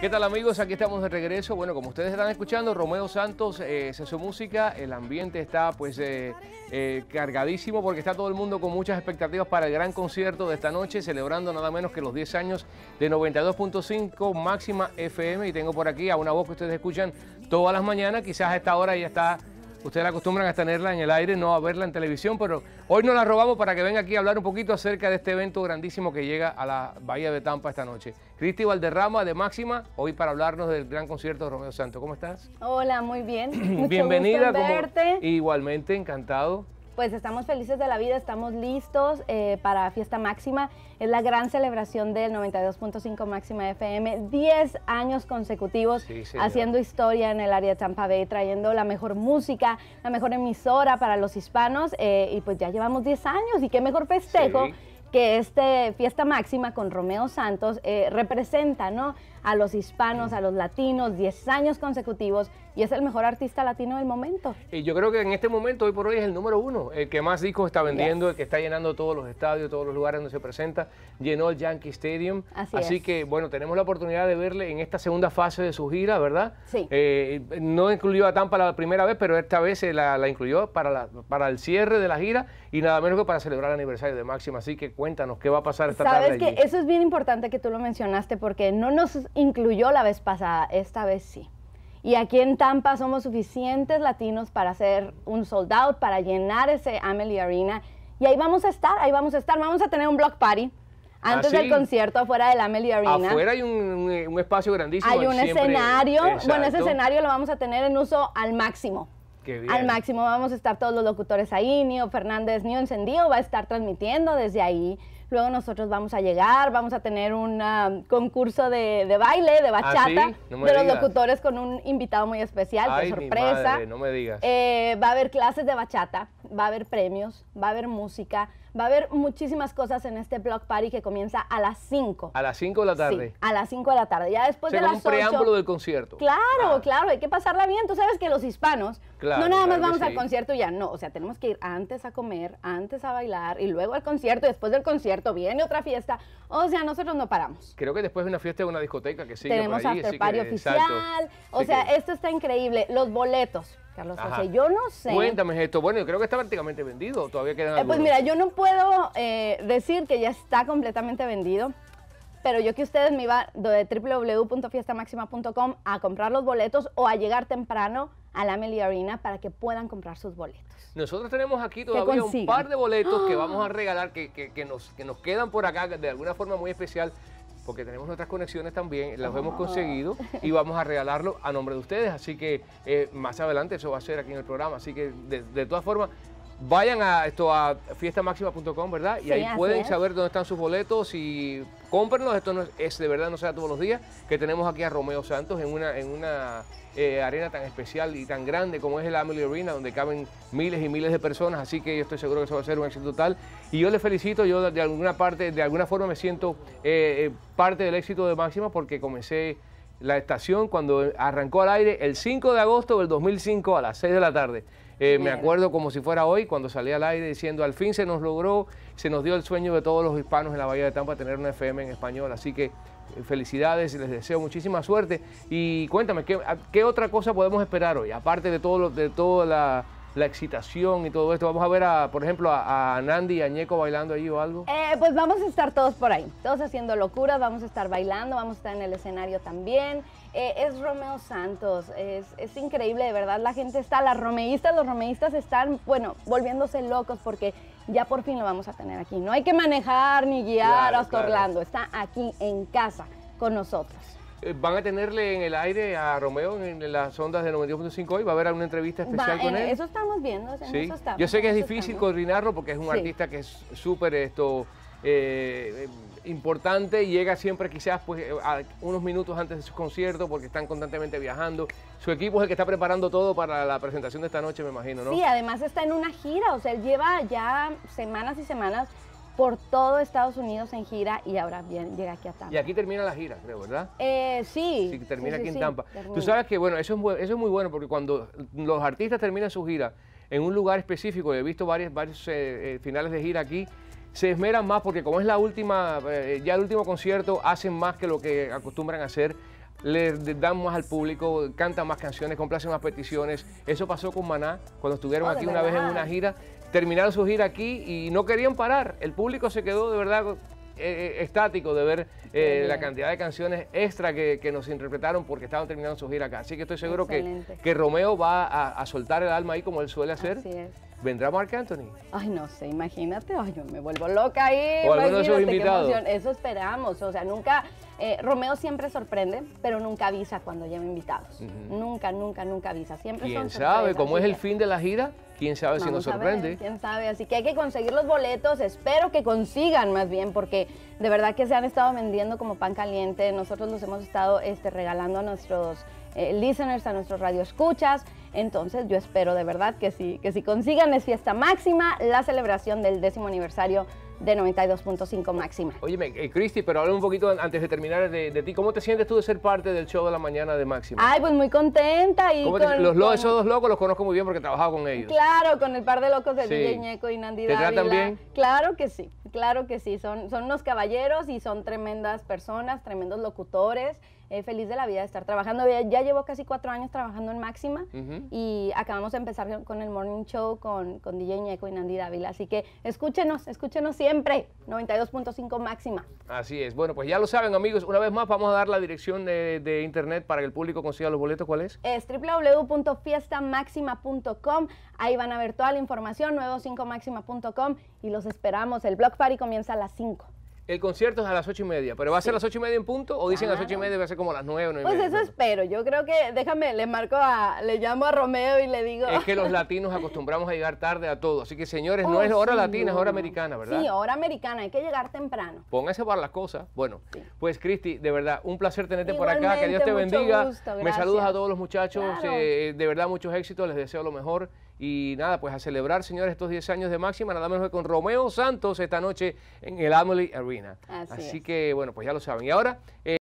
¿Qué tal amigos? Aquí estamos de regreso. Bueno, como ustedes están escuchando, Romeo Santos eh, es su música. El ambiente está pues eh, eh, cargadísimo porque está todo el mundo con muchas expectativas para el gran concierto de esta noche, celebrando nada menos que los 10 años de 92.5 máxima FM. Y tengo por aquí a una voz que ustedes escuchan todas las mañanas. Quizás a esta hora ya está Ustedes acostumbran a tenerla en el aire, no a verla en televisión, pero hoy nos la robamos para que venga aquí a hablar un poquito acerca de este evento grandísimo que llega a la Bahía de Tampa esta noche. Cristi Valderrama de Máxima, hoy para hablarnos del gran concierto de Romeo Santos. ¿Cómo estás? Hola, muy bien. Mucho Bienvenida. Gusto igualmente, encantado pues estamos felices de la vida, estamos listos eh, para Fiesta Máxima. Es la gran celebración del 92.5 Máxima FM, 10 años consecutivos haciendo historia en el área de Tampa Bay, trayendo la mejor música, la mejor emisora para los hispanos. Eh, y pues ya llevamos 10 años y qué mejor festejo. que este Fiesta Máxima con Romeo Santos eh, representa a los hispanos, a los latinos, 10 años consecutivos y es el mejor artista latino del momento. Y yo creo que en este momento, hoy por hoy, es el número uno, el que más discos está vendiendo, el que está llenando todos los estadios, todos los lugares donde se presenta, llenó el Yankee Stadium. Así, que, bueno, tenemos la oportunidad de verle en esta segunda fase de su gira, ¿verdad? Sí. Eh, no incluyó a Tampa la primera vez, pero esta vez eh, la, la incluyó para, para el cierre de la gira y nada menos que para celebrar el aniversario de Máxima. Así que cuéntanos qué va a pasar esta tarde. Sabes que eso es bien importante que tú lo mencionaste porque no nos incluyó la vez pasada, esta vez sí. Y aquí en Tampa somos suficientes latinos para hacer un sold out, para llenar ese Amelie Arena. Y ahí vamos a estar, ahí vamos a estar. Vamos a tener un block party antes ah, del concierto afuera del Amelie Arena. Afuera hay un, espacio grandísimo. Hay un escenario. Bueno, ese escenario lo vamos a tener en uso al máximo. Al máximo vamos a estar todos los locutores ahí, Nio Fernández, Nio Encendido va a estar transmitiendo desde ahí. Luego nosotros vamos a llegar, vamos a tener un um, concurso de, baile, de ah, bachata, de los locutores con un invitado muy especial, por sorpresa. Eh, va a haber clases de bachata, va a haber premios, va a haber música, Va a haber muchísimas cosas en este block party que comienza a las 5. ¿A las 5 de la tarde? a las 5 de la tarde. Ya después de sea, de las un preámbulo del concierto. Claro, ah. claro, hay que pasarla bien. Tú sabes que los hispanos no nada más vamos al concierto y ya, no. O sea, tenemos que ir antes a comer, antes a bailar y luego al concierto. después del concierto viene otra fiesta. O sea, nosotros no paramos. Creo que después de una fiesta de una discoteca que sigue Tenemos por ahí, after party oficial. O sea, esto está increíble. Los boletos. Carlos, José, yo no sé. Cuéntame esto. Bueno, yo creo que está prácticamente vendido. Todavía quedan eh, Pues mira, yo no puedo eh, decir que ya está completamente vendido, pero yo que ustedes me va de www.fiestamaxima.com a comprar los boletos o a llegar temprano a la Amelie Arena para que puedan comprar sus boletos. Nosotros tenemos aquí todavía un par de boletos que vamos a regalar, que, nos, nos quedan por acá de alguna forma muy especial porque tenemos nuestras conexiones también, las hemos oh. conseguido y vamos a regalarlo a nombre de ustedes, así que eh, más adelante eso va a ser aquí en el programa, así que de, de todas formas Vayan a esto a fiestamaxima.com, ¿verdad? Y ahí pueden saber dónde están sus boletos y cómprenlos. Esto no es, de verdad, no sea todos los días, que tenemos aquí a Romeo Santos en una, en una eh, arena tan especial y tan grande como es el Amelie Arena, donde caben miles y miles de personas. Así que yo estoy seguro que eso va a ser un éxito total. Y yo les felicito, yo de alguna parte, de alguna forma me siento eh, eh, parte del éxito de Máxima porque comencé la estación cuando arrancó al aire el 5 de agosto del 2005 a las 6 de la tarde. Eh, me acuerdo como si fuera hoy cuando salí al aire diciendo al fin se nos logró, se nos dio el sueño de todos los hispanos en la Bahía de Tampa tener una FM en español. Así que eh, felicidades, les deseo muchísima suerte. Y cuéntame, ¿qué, qué otra cosa podemos esperar hoy? Aparte de todo, de toda la la excitación y todo esto. Vamos a ver, a, por ejemplo, a, Nandy Nandi y a Ñeco bailando ahí o algo. Eh, pues vamos a estar todos por ahí, todos haciendo locuras, vamos a estar bailando, vamos a estar en el escenario también. Eh, es Romeo Santos, es, es, increíble, de verdad, la gente está, las romeístas, los romeístas están, bueno, volviéndose locos porque ya por fin lo vamos a tener aquí. No hay que manejar ni guiar a Orlando, está aquí en casa con nosotros. Eh, van a tenerle en el aire a Romeo en las ondas de 92.5 hoy. Va a haber alguna entrevista especial con él. Eso estamos viendo. eso estamos, Yo sé que es difícil coordinarlo porque es un artista que es súper esto. Eh, importante llega siempre quizás pues eh, unos minutos antes de su concierto, porque están constantemente viajando. Su equipo es el que está preparando todo para la presentación de esta noche, me imagino, ¿no? Sí, además está en una gira, o sea, él lleva ya semanas y semanas por todo Estados Unidos en gira y ahora bien, llega aquí a Tampa. Y aquí termina la gira, creo, ¿verdad? Eh, sí. Sí, termina aquí en Tampa. Tú sabes que, bueno, eso es, muy bueno porque cuando los artistas terminan su gira en un lugar específico, he visto varios, varios eh, eh, finales de gira aquí, se esmeran más porque como es la última, ya el último concierto, hacen más que lo que acostumbran a hacer le dan más al público, cantan más canciones, complacen más peticiones. Eso pasó con Maná cuando estuvieron oh, aquí una vez en una gira terminaron su gira aquí y no querían parar. El público se quedó de verdad eh, eh, estático de ver eh, la cantidad de canciones extra que, nos interpretaron porque estaban terminando su gira acá. Así que estoy seguro que, Romeo va a, soltar el alma ahí como él suele hacer. ¿Vendrá Mark Anthony? Ay, no sé, imagínate, ay, yo me vuelvo loca ahí. O alguno de sus invitados. Eso esperamos, o sea, nunca, Romeo siempre sorprende, pero nunca avisa cuando lleva invitados. Nunca, nunca, nunca avisa, siempre ¿Quién sabe cómo es el fin de la gira? quién sabe si nos sorprende. quién sabe, así que hay que conseguir los boletos, espero que consigan más bien, porque de verdad que se han estado vendiendo como pan caliente, nosotros los hemos estado este, regalando a nuestros eh, listeners, a nuestros radioescuchas, entonces yo espero de verdad que sí, que si consigan es fiesta máxima la celebración del décimo aniversario de 92.5 máxima. Oye, eh, Christy, pero habla un poquito antes de terminar de, ti. ¿Cómo te sientes tú de ser parte del show de la mañana de Máxima? Ay, pues muy contenta. y los, Esos dos locos los conozco muy bien porque he trabajado con ellos. Claro, con el par de locos de sí. DJ Ñeco y Nandi ¿Te Claro que sí, claro que sí. Son, son unos caballeros y son tremendas personas, tremendos locutores. Eh, feliz de la vida de estar trabajando. Ya, llevo casi cuatro años trabajando en Máxima y acabamos de empezar con el Morning Show con, con DJ Ñeco y Nandi Dávila. Así que escúchenos, escúchenos siempre. 92.5 Máxima. Así es. Bueno, pues ya lo saben, amigos. Una vez más vamos a dar la dirección de, internet para que el público consiga los boletos. ¿Cuál es? Es www.fiestamaxima.com. Ahí van a ver toda la información, 95 Máxima.com y los esperamos. El Block Party comienza a las 5. El concierto es a las ocho y media, pero ¿va a ser a las ocho y media en punto o dicen a las ocho y media va a ser como a las nueve o Pues eso espero. Yo creo que, déjame, le marco a, le llamo a Romeo y le digo. Es que los latinos acostumbramos a llegar tarde a todo. Así que señores, no oh, es hora latina, es hora americana, ¿verdad? Sí, hora americana, hay que llegar temprano. Pónganse para las cosas. Bueno, pues Cristi, de verdad, un placer tenerte por acá. Que Dios te bendiga. Me saludas a todos los muchachos. Eh, de verdad, muchos éxitos, les deseo lo mejor. Y nada, pues a celebrar, señores, estos 10 años de máxima, nada menos que con Romeo Santos esta noche en el Amelie Arena. Así, que, bueno, pues ya lo saben. Y ahora. Eh,